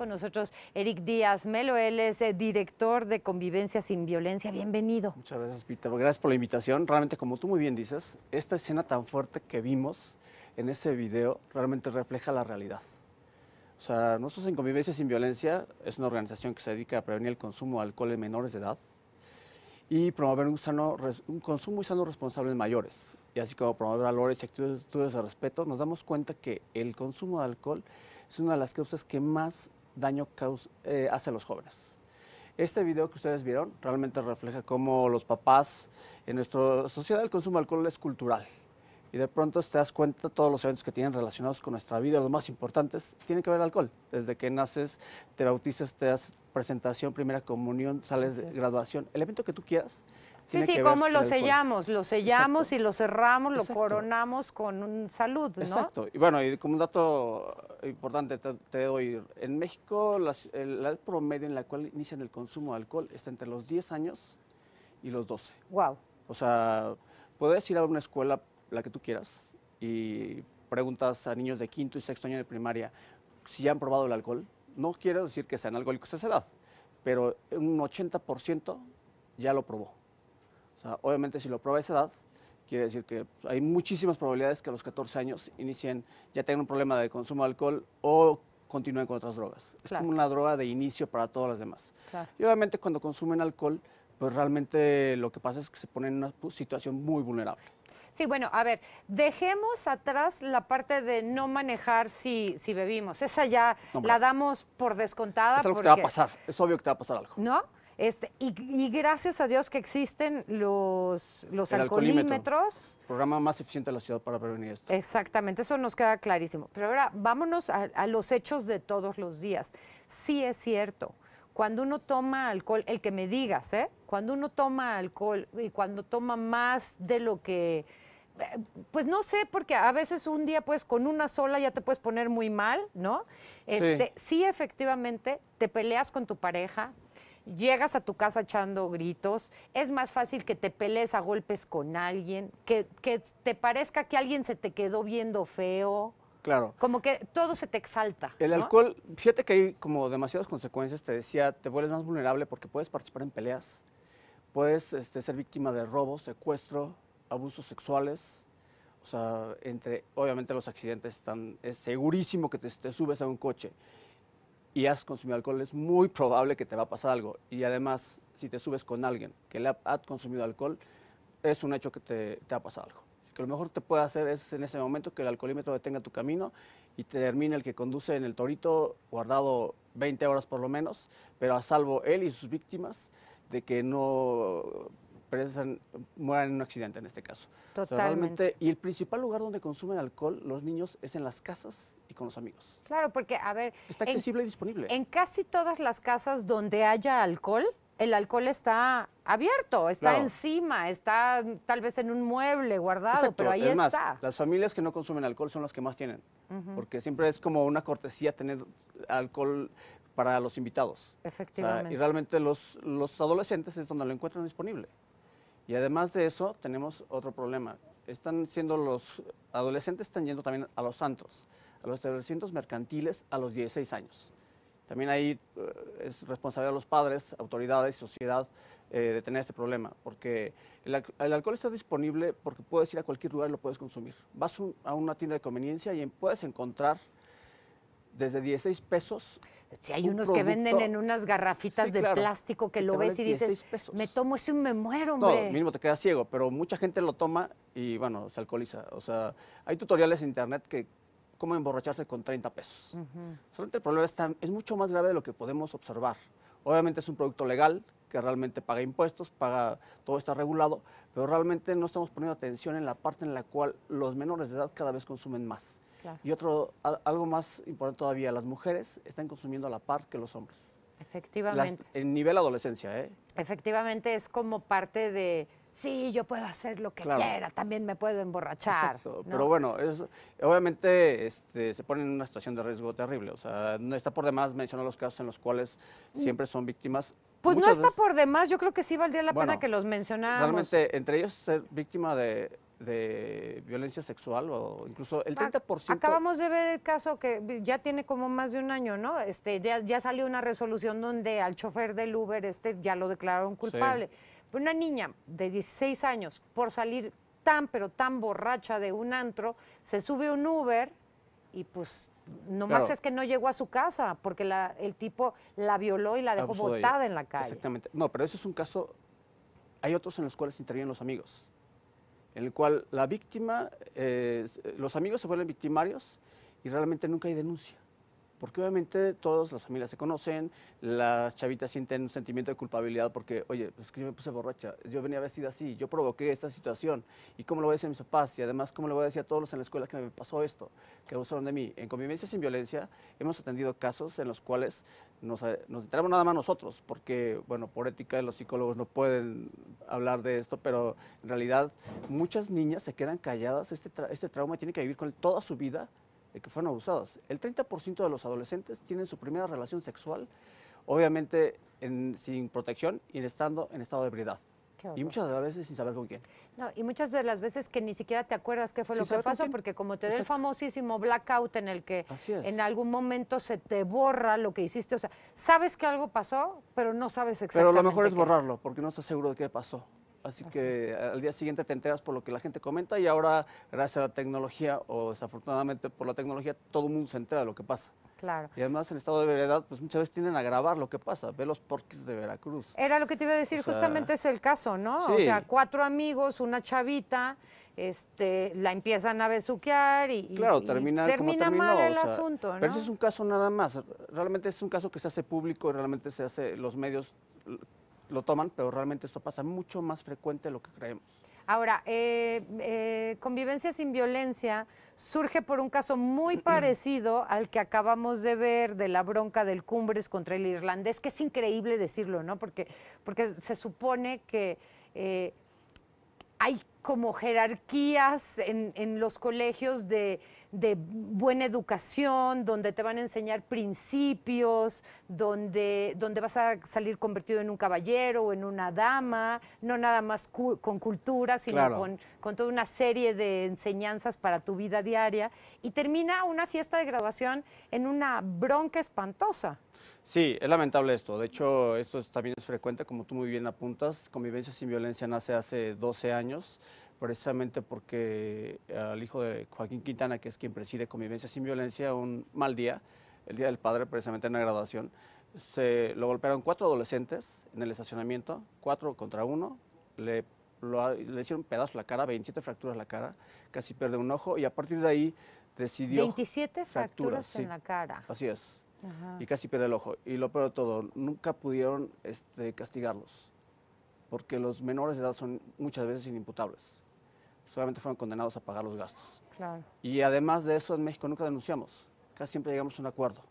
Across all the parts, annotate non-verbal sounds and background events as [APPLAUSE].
con nosotros Eric Díaz Melo, él es eh, director de Convivencia sin Violencia. Bienvenido. Muchas gracias, Pita. Gracias por la invitación. Realmente, como tú muy bien dices, esta escena tan fuerte que vimos en ese video realmente refleja la realidad. O sea, nosotros en Convivencia sin Violencia es una organización que se dedica a prevenir el consumo de alcohol en menores de edad y promover un, consumo y sano responsable mayores. Y así como promover valores y actitudes de respeto, nos damos cuenta que el consumo de alcohol es una de las causas que más daño eh, a los jóvenes. Este video que ustedes vieron realmente refleja cómo los papás en nuestra sociedad el consumo de alcohol es cultural. Y de pronto te das cuenta todos los eventos que tienen relacionados con nuestra vida, los más importantes, tienen que ver el alcohol. Desde que naces, te bautizas, te das presentación, primera comunión, sales de graduación, el evento que tú quieras, Sí, sí, ¿cómo lo sellamos? Lo sellamos y lo cerramos, lo coronamos con un salud, ¿no? Exacto. Y bueno, y como un dato importante te, te doy, en México la edad promedio en la cual inician el consumo de alcohol está entre los 10 años y los 12. Wow. O sea, puedes ir a una escuela, la que tú quieras, y preguntas a niños de quinto y sexto año de primaria si ya han probado el alcohol. No quiero decir que sean alcohólicos a esa edad, pero un 80% ya lo probó. O sea, obviamente si lo prueba esa edad, quiere decir que pues, hay muchísimas probabilidades que a los 14 años inicien, ya tengan un problema de consumo de alcohol o continúen con otras drogas. Es como una droga de inicio para todas las demás. Y obviamente cuando consumen alcohol, pues realmente lo que pasa es que se ponen en una situación muy vulnerable. Sí, bueno, a ver, dejemos atrás la parte de no manejar si, bebimos. Esa ya la damos por descontada. Es algo que te va a pasar, es obvio que te va a pasar algo. ¿No? Este, y, gracias a Dios que existen los, los el alcoholímetros. Programa más eficiente de la ciudad para prevenir esto. Exactamente, eso nos queda clarísimo. Pero ahora vámonos a, los hechos de todos los días. Sí es cierto, cuando uno toma alcohol, el que me digas, ¿eh? cuando uno toma alcohol y cuando toma más de lo que... Pues no sé, porque a veces un día pues con una sola ya te puedes poner muy mal, ¿no? Este, sí efectivamente, te peleas con tu pareja, llegas a tu casa echando gritos, es más fácil que te pelees a golpes con alguien, que, te parezca que alguien se te quedó viendo feo. Claro. Como que todo se te exalta. El alcohol, fíjate que hay como demasiadas consecuencias. Te decía, te vuelves más vulnerable porque puedes participar en peleas, puedes este, ser víctima de robo, secuestro, abusos sexuales. O sea, entre, obviamente los accidentes están, es segurísimo que te subes a un coche y has consumido alcohol, es muy probable que te va a pasar algo. Y además, si te subes con alguien que le ha, consumido alcohol, es un hecho que te, te ha pasado algo. lo mejor que te puede hacer es en ese momento que el alcoholímetro detenga tu camino y te termine el que conduce en el torito, guardado 20 horas por lo menos, pero a salvo él y sus víctimas de que no mueren mueran en un accidente en este caso. Totalmente. y el principal lugar donde consumen alcohol los niños es en las casas y con los amigos. Claro, porque, a ver... Está accesible y disponible. En casi todas las casas donde haya alcohol, el alcohol está abierto, está encima, está tal vez en un mueble guardado, pero ahí es está. Las familias que no consumen alcohol son las que más tienen, porque siempre es como una cortesía tener alcohol para los invitados. Efectivamente. y realmente los, los adolescentes es donde lo encuentran disponible. Y además de eso, tenemos otro problema. Están siendo los adolescentes están yendo también a los santos a los establecimientos mercantiles a los 16 años. También ahí eh, es responsabilidad de los padres, autoridades, sociedad eh, de tener este problema, porque el, alcohol está disponible porque puedes ir a cualquier lugar y lo puedes consumir. Vas a una tienda de conveniencia y puedes encontrar desde 16 pesos. Sí, hay unos que venden en unas garrafitas de plástico que lo ves y dices, pesos. me tomo eso y me muero, hombre. No, mínimo te quedas ciego, pero mucha gente lo toma y, bueno, se alcoholiza. O sea, hay tutoriales en internet que cómo emborracharse con 30 pesos. Solamente el problema es mucho más grave de lo que podemos observar. Obviamente es un producto legal que realmente paga impuestos, paga, todo está regulado, pero realmente no estamos poniendo atención en la parte en la cual los menores de edad cada vez consumen más. Y otro, algo más importante todavía, las mujeres están consumiendo a la par que los hombres. Efectivamente. en nivel adolescencia, ¿eh? Efectivamente, es como parte de, sí, yo puedo hacer lo que quiera, también me puedo emborrachar. Pero bueno, obviamente este, se ponen en una situación de riesgo terrible. O sea, no está por demás mencionar los casos en los cuales mm. siempre son víctimas pues no está por demás, yo creo que sí valdría la pena que los mencionáramos. Realmente, entre ellos ser víctima de, violencia sexual o incluso el 30%. Ah, acabamos de ver el caso que ya tiene como más de un año, ¿no? Este, ya, ya salió una resolución donde al chofer del Uber este ya lo declararon culpable. una niña de 16 años, por salir tan pero tan borracha de un antro, se sube un Uber y pues nomás es que no llegó a su casa porque la, el tipo la violó y la ah, dejó pues, botada en la calle. Exactamente. No, pero eso es un caso, hay otros en los cuales intervienen los amigos, en el cual la víctima, eh, los amigos se vuelven victimarios y realmente nunca hay denuncia porque obviamente todas las familias se conocen, las chavitas sienten un sentimiento de culpabilidad porque, oye, pues es que yo me puse borracha, yo venía vestida así, yo provoqué esta situación, ¿y cómo lo voy a decir a mis papás? Y además, ¿cómo lo voy a decir a todos los en la escuela que me pasó esto, que abusaron de mí? En Convivencia sin Violencia hemos atendido casos en los cuales nos, eh, nos enteramos nada más nosotros, porque, bueno, por ética los psicólogos no pueden hablar de esto, pero en realidad muchas niñas se quedan calladas, este, este trauma tiene que vivir con toda su vida que fueron abusadas. El 30% de los adolescentes tienen su primera relación sexual, obviamente en, sin protección y estando en estado de ebriedad. Y muchas de las veces sin saber con quién. No, y muchas de las veces que ni siquiera te acuerdas qué fue lo que pasó, porque como te da el famosísimo blackout en el que en algún momento se te borra lo que hiciste. O sea, sabes que algo pasó, pero no sabes exactamente. Pero lo mejor es borrarlo, porque no estás seguro de qué pasó. Así, que al día siguiente te enteras por lo que la gente comenta y ahora, gracias a la tecnología o desafortunadamente por la tecnología, todo el mundo se entera de lo que pasa. Claro. Y además en estado de veredad, pues muchas veces tienden a grabar lo que pasa, ver los porquis de Veracruz. Era lo que te iba a decir, justamente es el caso, ¿no? O sea, cuatro amigos, una chavita, este, la empiezan a besuquear y, termina, mal el asunto, ¿no? Pero ese es un caso nada más. Realmente es un caso que se hace público y realmente se hace, los medios lo toman, pero realmente esto pasa mucho más frecuente de lo que creemos. Ahora, eh, eh, Convivencia sin Violencia surge por un caso muy [CLEARS THROAT] parecido al que acabamos de ver de la bronca del Cumbres contra el irlandés, que es increíble decirlo, ¿no? Porque, porque se supone que eh, hay como jerarquías en, los colegios de, buena educación, donde te van a enseñar principios, donde, donde vas a salir convertido en un caballero o en una dama, no nada más con cultura, sino con toda una serie de enseñanzas para tu vida diaria. Y termina una fiesta de graduación en una bronca espantosa. Sí, es lamentable esto. De hecho, esto también es frecuente, como tú muy bien apuntas. Convivencia sin violencia nace hace 12 años, precisamente porque al hijo de Joaquín Quintana, que es quien preside Convivencia sin violencia, un mal día, el día del padre, precisamente en la graduación, se lo golpearon cuatro adolescentes en el estacionamiento, cuatro contra uno, le, le hicieron pedazos la cara, 27 fracturas la cara, casi pierde un ojo y a partir de ahí decidió... 27 fracturas, en la cara. Así es y casi pierde el ojo. Y lo peor de todo, nunca pudieron este, castigarlos, porque los menores de edad son muchas veces inimputables. Solamente fueron condenados a pagar los gastos. Y además de eso, en México nunca denunciamos, casi siempre llegamos a un acuerdo.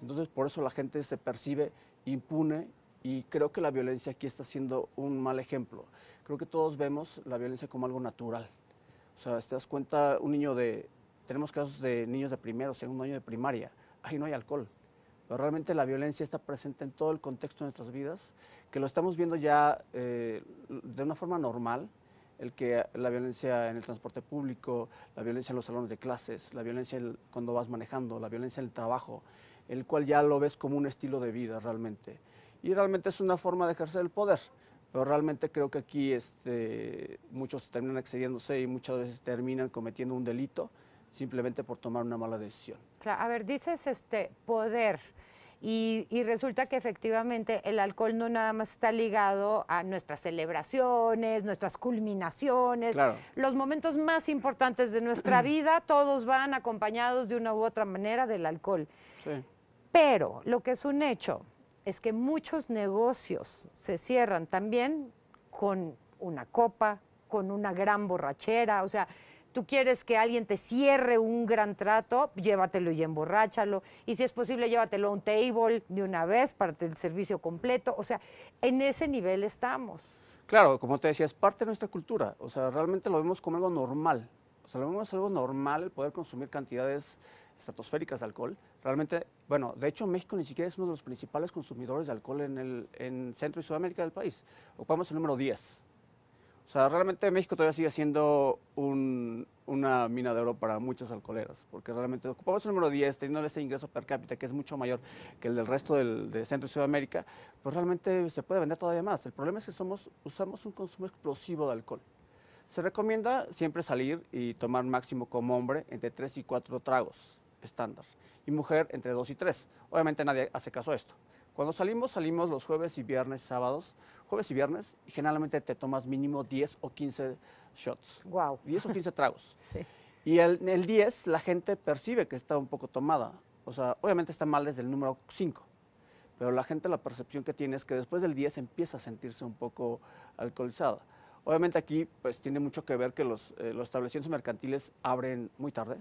Entonces, por eso la gente se percibe impune y creo que la violencia aquí está siendo un mal ejemplo. Creo que todos vemos la violencia como algo natural. O sea, te das cuenta, un niño de... Tenemos casos de niños de primero, segundo año de primaria, ahí no hay alcohol. Pero realmente la violencia está presente en todo el contexto de nuestras vidas, que lo estamos viendo ya eh, de una forma normal, el que la violencia en el transporte público, la violencia en los salones de clases, la violencia cuando vas manejando, la violencia en el trabajo, el cual ya lo ves como un estilo de vida realmente. Y realmente es una forma de ejercer el poder, pero realmente creo que aquí este, muchos terminan excediéndose y muchas veces terminan cometiendo un delito simplemente por tomar una mala decisión. a ver, dices este poder. Y, resulta que efectivamente el alcohol no nada más está ligado a nuestras celebraciones, nuestras culminaciones, los momentos más importantes de nuestra [CLEARS THROAT] vida, todos van acompañados de una u otra manera del alcohol. Sí. Pero lo que es un hecho es que muchos negocios se cierran también con una copa, con una gran borrachera, o sea, tú quieres que alguien te cierre un gran trato, llévatelo y emborráchalo. Y si es posible, llévatelo a un table de una vez, para el servicio completo. O sea, en ese nivel estamos. Claro, como te decía, es parte de nuestra cultura. O sea, realmente lo vemos como algo normal. O sea, lo vemos como algo normal el poder consumir cantidades estratosféricas de alcohol. Realmente, bueno, de hecho México ni siquiera es uno de los principales consumidores de alcohol en, el, en Centro y Sudamérica del país. Ocupamos el número 10. O sea, realmente México todavía sigue siendo una mina de oro para muchas alcoholeras, porque realmente ocupamos el número 10, teniendo ese ingreso per cápita que es mucho mayor que el del resto del, de Centro y Sudamérica, pues realmente se puede vender todavía más. El problema es que somos, usamos un consumo explosivo de alcohol. Se recomienda siempre salir y tomar máximo como hombre entre 3 y 4 tragos estándar y mujer entre 2 y 3. Obviamente nadie hace caso a esto. Cuando salimos, salimos los jueves y viernes, sábados, jueves y viernes, generalmente te tomas mínimo 10 o 15 shots. Wow. 10 o 15 tragos. [LAUGHS] sí. Y el, el 10 la gente percibe que está un poco tomada. O sea, obviamente está mal desde el número 5 pero la gente la percepción que tiene es que después del 10 empieza a sentirse un poco alcoholizada. Obviamente aquí pues tiene mucho que ver que los, eh, establecimientos mercantiles abren muy tarde,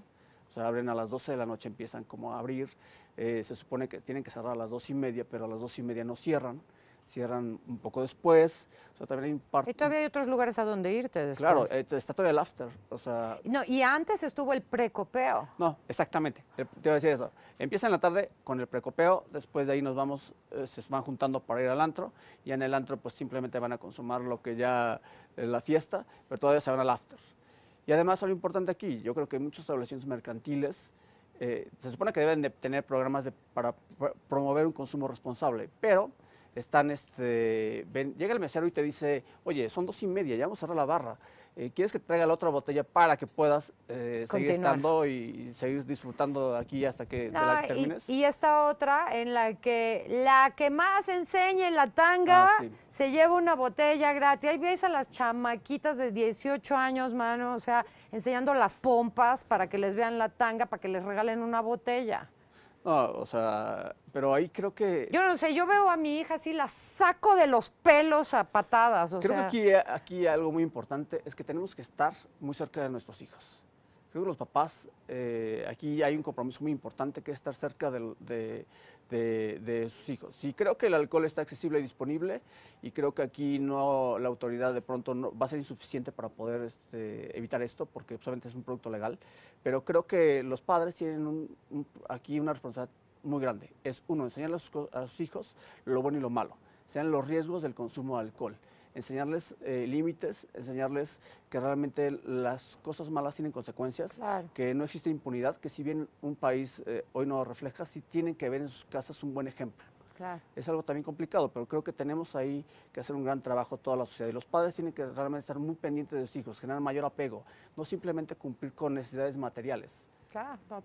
o sea, abren a las 12 de la noche, empiezan como a abrir, eh, se supone que tienen que cerrar a las 2 y media, pero a las 2 y media no cierran cierran un poco después. O sea, también hay Y todavía hay otros lugares a donde irte después. Claro, eh, está todavía el after, o sea... No, y antes estuvo el precopeo. No, exactamente, te voy a decir eso. Empieza en la tarde con el precopeo, después de ahí nos vamos, eh, se van juntando para ir al antro, y en el antro pues simplemente van a consumar lo que ya es eh, la fiesta, pero todavía se van al after. Y además algo importante aquí, yo creo que muchas establecimientos mercantiles se supone que deben de tener programas de, para promover un consumo responsable, pero están, este, ven, llega el mesero y te dice, oye, son dos y media, ya vamos a cerrar la barra. Eh, ¿Quieres que te traiga la otra botella para que puedas eh, seguir estando y, seguir disfrutando aquí hasta que ah, termines? Y, esta otra en la que la que más enseñe en la tanga ah, se lleva una botella gratis. Ahí veis a las chamaquitas de 18 años, mano, o sea, enseñando las pompas para que les vean la tanga, para que les regalen una botella. No, o sea, pero ahí creo que... Yo no sé, yo veo a mi hija así, la saco de los pelos a patadas. creo que aquí, aquí algo muy importante es que tenemos que estar muy cerca de nuestros hijos. Creo que los papás, eh, aquí hay un compromiso muy importante que es estar cerca de, de, de, sus hijos. Sí, creo que el alcohol está accesible y disponible y creo que aquí no la autoridad de pronto no, va a ser insuficiente para poder este, evitar esto porque obviamente es un producto legal, pero creo que los padres tienen un, aquí una responsabilidad muy grande. Es uno, enseñarles a sus, hijos lo bueno y lo malo, sean los riesgos del consumo de alcohol, enseñarles eh, límites, enseñarles que realmente las cosas malas tienen consecuencias, que no existe impunidad, que si bien un país eh, hoy no refleja, sí tienen que ver en sus casas un buen ejemplo. Es algo también complicado, pero creo que tenemos ahí que hacer un gran trabajo toda la sociedad. Y los padres tienen que realmente estar muy pendientes de sus hijos, generar mayor apego, no simplemente cumplir con necesidades materiales,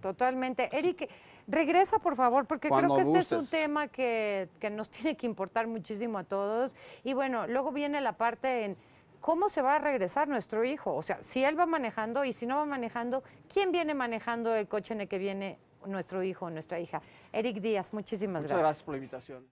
totalmente. Eric, regresa por favor, porque creo que este es un tema que, nos [LAUGHS] tiene que importar muchísimo a todos. Y bueno, luego viene la parte en cómo se va a regresar nuestro hijo. O sea, si él va manejando y si no va manejando, ¿quién viene manejando el coche en el que viene nuestro hijo o nuestra hija? Eric Díaz, muchísimas gracias. Muchas gracias por la invitación.